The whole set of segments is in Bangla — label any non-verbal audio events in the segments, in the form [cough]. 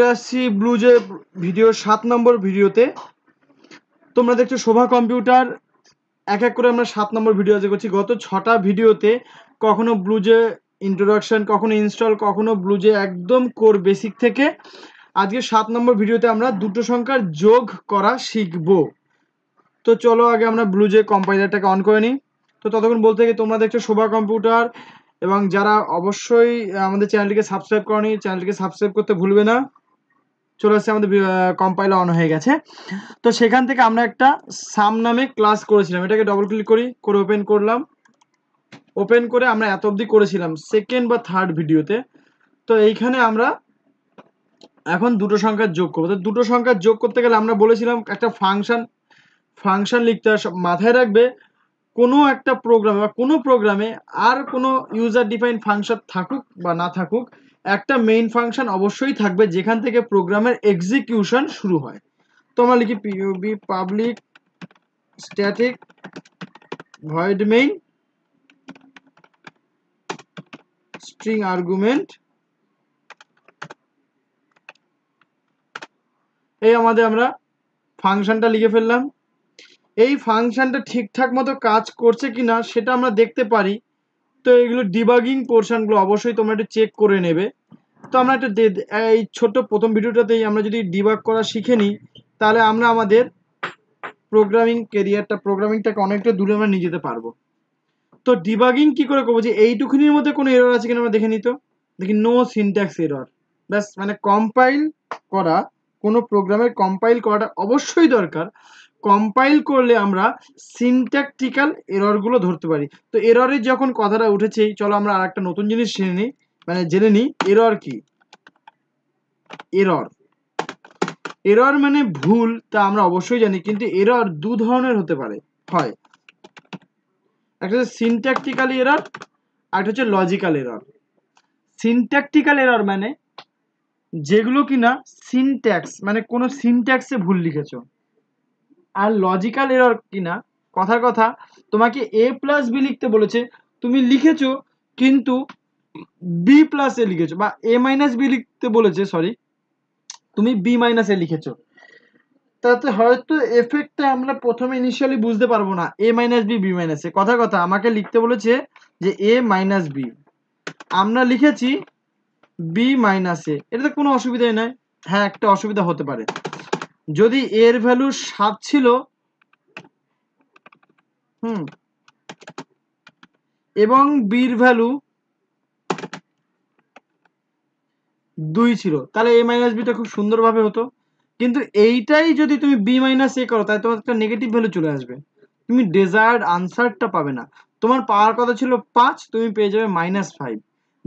রাশি ব্লুজের ভিডিও সাত নম্বর ভিডিওতে তোমরা দেখছো শোভা কম্পিউটার এক এক করে আমরা সাত নম্বর ভিডিও আজ করছি গত ছটা ভিডিওতে কখনো ব্লুজে ইন্ট্রোডাকশন কখনো ইনস্টল কখনো ব্লুজে একদম কোর বেসিক থেকে আজকে সাত নম্বর ভিডিওতে আমরা দুটো সংখ্যার যোগ করা শিখব তো চলো আগে আমরা ব্লুজে কম্পাইলারটাকে অন করে নিই তো ততক্ষণ বলতে গিয়ে তোমরা দেখছো শোভা কম্পিউটার এবং যারা অবশ্যই আমাদের চ্যানেলটিকে সাবস্ক্রাইব করনি চ্যানেলটিকে সাবস্ক্রাইব করতে ভুলবে না চলে আসছে আমাদের কম্পাইলার অন হয়ে গেছে তো সেখান থেকে আমরা একটা সাম নামে ক্লাস করেছিলাম এটাকে ডবল ক্লিক করি করে ওপেন করলাম ওপেন করে আমরা এত অবধি করেছিলাম সেকেন্ড বা থার্ড ভিডিওতে তো এইখানে আমরা এখন দুটো সংখ্যা যোগ করবো তো দুটো সংখ্যার যোগ করতে গেলে আমরা বলেছিলাম একটা ফাংশন ফাংশন লিখতে মাথায় রাখবে কোনো একটা প্রোগ্রামে বা কোনো প্রোগ্রামে আর কোনো ইউজার ডিফাইন ফাংশন থাকুক বা না থাকুক একটা মেইন ফাংশন অবশ্যই থাকবে যেখান থেকে প্রোগ্রামের এক্সিকিউশন শুরু হয় তো আমরা লিখি পিউবি public static void main string argument এই আমাদের আমরা ফাংশনটা লিখে ফেললাম এই ফাংশনটা ঠিকঠাক মতো কাজ করছে কিনা সেটা আমরা দেখতে পারি তো এগুলো ডিবাগিং পোর্শনগুলো অবশ্যই তোমরা একটু চেক করে নেবে তো আমরা একটা এই ছোট প্রথম ভিডিওটাতেই আমরা যদি ডিবাগ করা শিখে নিই তাহলে আমরা আমাদের প্রোগ্রামিং কেরিয়ারটা প্রোগ্রামিংটাকে অনেকটা দূরে আমরা নিয়ে যেতে পারবো তো ডিবাগিং কি করে করবো যে এইটুকুনির মধ্যে কোনো এরর আছে কিনা আমরা দেখে নিত দেখি নো সিনট্যাক্স এরর ব্যাস মানে কম্পাইল করা কোনো প্রোগ্রামের কম্পাইল করাটা অবশ্যই দরকার কম্পাইল করলে আমরা সিনট্যাকটিক্যাল এররগুলো ধরতে পারি তো এররের যখন কথাটা উঠেছেই চলো আমরা আর একটা নতুন জিনিস জেনে নিই মানে জেনে নিই এরর কি এরর এরর মানে ভুল তা আমরা অবশ্যই জানি কিন্তু এরর দু ধরনের হতে পারে হয় একটা হচ্ছে সিনট্যাকটিক্যাল এরর একটা হচ্ছে লজিক্যাল এরর সিনট্যাকটিক্যাল এরর মানে যেগুলো কিনা সিনট্যাক্স মানে কোনো সিনট্যাক্সে ভুল লিখেছো আর লজিক্যাল এরর কিনা কথার কথা তোমাকে এ প্লাস বি লিখতে বলেছে তুমি লিখেছো কিন্তু বি প্লাস এ লিখেছো বা এ মাইনাস বি লিখতে বলেছে সরি তুমি বি মাইনাস এ লিখেছো তাতে হয়তো এফেক্টটা আমরা প্রথমে ইনিশিয়ালি বুঝতে পারবো না A minus B B minus A কথা কথা আমাকে লিখতে বলেছে যে এ মাইনাস বি আমরা লিখেছি বি মাইনাস এ এটাতে কোনো অসুবিধাই নাই হ্যাঁ একটা অসুবিধা হতে পারে যদি এর ভ্যালু সাত ছিল হুম এবং বির ভ্যালু দুই ছিল তাহলে এ মাইনাস বিটা খুব সুন্দরভাবে হতো কিন্তু এইটাই যদি তুমি বি মাইনাস এ করো তাহলে তোমার একটা নেগেটিভ ভ্যালু চলে আসবে তুমি ডেজায়ার্ড আনসারটা পাবে না তোমার পাওয়ার কথা ছিল পাঁচ তুমি পেয়ে যাবে minus five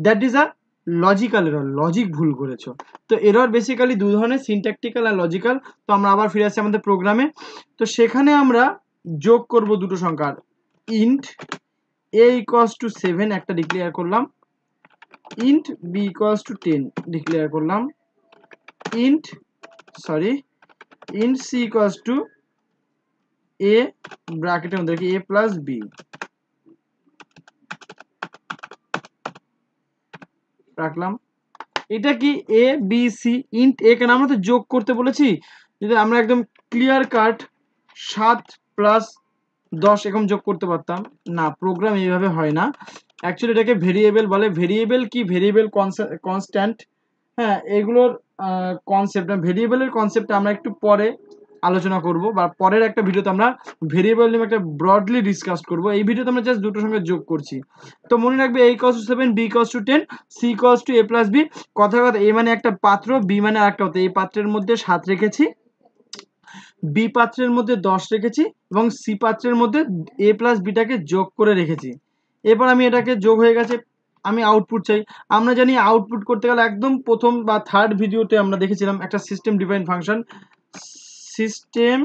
that is a logical error logic ভুল করেছো তো এরর বেসিক্যালি দু ধরনের সিনট্যাকটিক্যাল আর লজিক্যাল তো আমরা আবার ফিরে আসছি আমাদের প্রোগ্রামে তো সেখানে আমরা যোগ করব দুটো সংখ্যার int A equals to seven একটা ডিক্লেয়ার করলাম int B equals to ten declare করলাম int sorry int C equals to A ব্র্যাকেটের মধ্যে এ প্লাস বি রাখলাম এটা কি A B C int A কেন আমরা তো যোগ করতে বলেছি যদি আমরা একদম ক্লিয়ার কাট সাত প্লাস দশ এরকম যোগ করতে পারতাম না প্রোগ্রাম এইভাবে হয় না অ্যাকচুয়ালি এটাকে ভেরিয়েবল বলে ভেরিয়েবল কি ভেরিয়েবল কনস্ট্যান্ট হ্যাঁ এগুলোর কনসেপ্ট ভেরিয়েবলের কনসেপ্ট আমরা একটু পরে আলোচনা করব বা পরের একটা ভিডিওতে আমরা ভেরিয়েবল নিয়ে একটা ব্রডলি ডিসকাস করব এই ভিডিওতে আমরা জাস্ট দুটোর সঙ্গে যোগ করছি তো মনে রাখবে এই equals to seven B equals to ten C equals to A plus B কথা কথা এ মানে একটা পাত্র বি মানে আরেকটা হতো এই পাত্রের মধ্যে সাত রেখেছি বি পাত্রের মধ্যে দশ রেখেছি এবং সি পাত্রের মধ্যে এ প্লাস বিটাকে যোগ করে রেখেছি এবার আমি এটাকে যোগ হয়ে গেছে আমি আউটপুট চাই আমরা জানি আউটপুট করতে গেলে একদম প্রথম বা থার্ড ভিডিওতে আমরা দেখেছিলাম একটা system define function system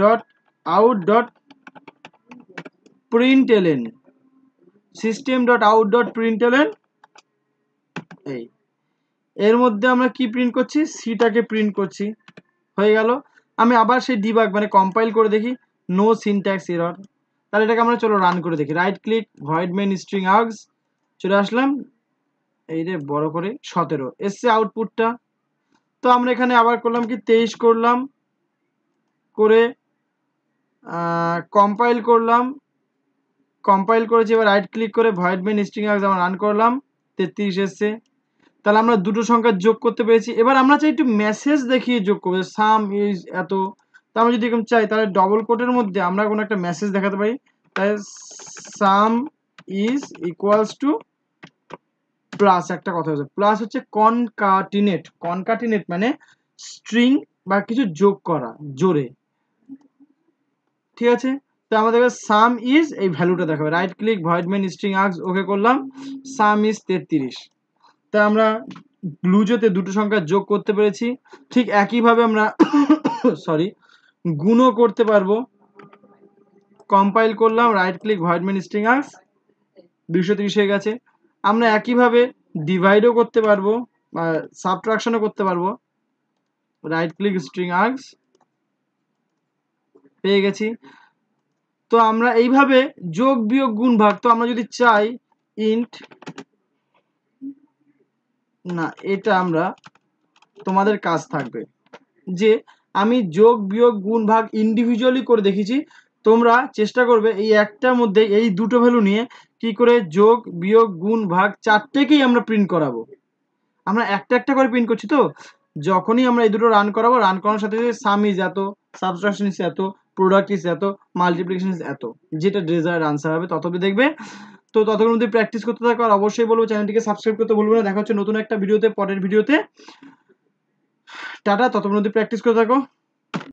dot out dot println system dot out dot println এই এর মধ্যে আমরা কি প্রিন্ট করছি সিটাকে প্রিন্ট করছি হয়ে গেল আমি আবার সেই ডিবাগ মানে কম্পাইল করে দেখি নো সিনট্যাক্স এরর তাহলে এটাকে আমরা চলো রান করে দেখি right click void main string args চলে আসলাম এই রে বড় করে সতেরো এসছে আউটপুটটা তো আমরা এখানে আবার করলাম কি তেইশ করলাম করে কম্পাইল করলাম কম্পাইল করেছি এবার রাইট ক্লিক করে ভয়েড মেন স্ট্রিং যেমন রান করলাম তেত্রিশ এসছে তাহলে আমরা দুটো সংখ্যা যোগ করতে পেরেছি এবার আমরা চাই একটু মেসেজ দেখিয়ে যোগ করবো সাম ইজ এত তা আমরা যদি এরকম চাই তাহলে ডবল কোটের মধ্যে আমরা কোনো একটা মেসেজ দেখাতে পারি তাই sum is equals to plus একটা কথা হচ্ছে প্লাস হচ্ছে কনকাটিনেট কনকাটিনেট মানে স্ট্রিং বা কিছু যোগ করা জোরে ঠিক আছে তো আমাদের সাম ইজ এই ভ্যালুটা দেখাবে right click void main string args okay করলাম সাম ইজ তেত্রিশ তা আমরা গ্লুজোতে দুটো সংখ্যা যোগ করতে পেরেছি ঠিক একইভাবে আমরা সরি [coughs] গুণও করতে পারবো কম্পাইল করলাম right click void main string args দুশো তিরিশ হয়ে গেছে আমরা একইভাবে ডিভাইডও করতে পারবো বা সাবট্রাকশনও করতে পারবো রাইট ক্লিক স্ট্রিং আর্কস পেয়ে গেছি তো আমরা এইভাবে যোগ বিয়োগ গুণ ভাগ তো আমরা যদি চাই ইন্ট না এটা আমরা তোমাদের কাজ থাকবে যে আমি যোগ বিয়োগ গুণ ভাগ ইন্ডিভিজুয়ালি করে দেখেছি তোমরা চেষ্টা করবে এই একটার মধ্যে এই দুটো ভ্যালু নিয়ে কি করে যোগ বিয়োগ গুণ ভাগ চারটেকেই আমরা প্রিন্ট করাবো আমরা একটা একটা করে প্রিন্ট করছি তো যখনই আমরা এই দুটো রান করাবো রান করানোর সাথে সাথে সাম ইজ এত সাবস্ট্রাকশন ইস এত প্রোডাক্ট ইস এত মাল্টিপ্লিকেশন ইস এত যেটা ডিজায়ার আনসার হবে তত দেখবে তো ততক্ষণ অবধি প্র্যাকটিস করতে থাকো আর অবশ্যই বলবো চ্যানেলটিকে সাবস্ক্রাইব করতে বলবো না দেখা হচ্ছে নতুন একটা ভিডিওতে পরের ভিডিওতে টাটা ততক্ষণ অবধি প্র্যাকটিস করতে থাকো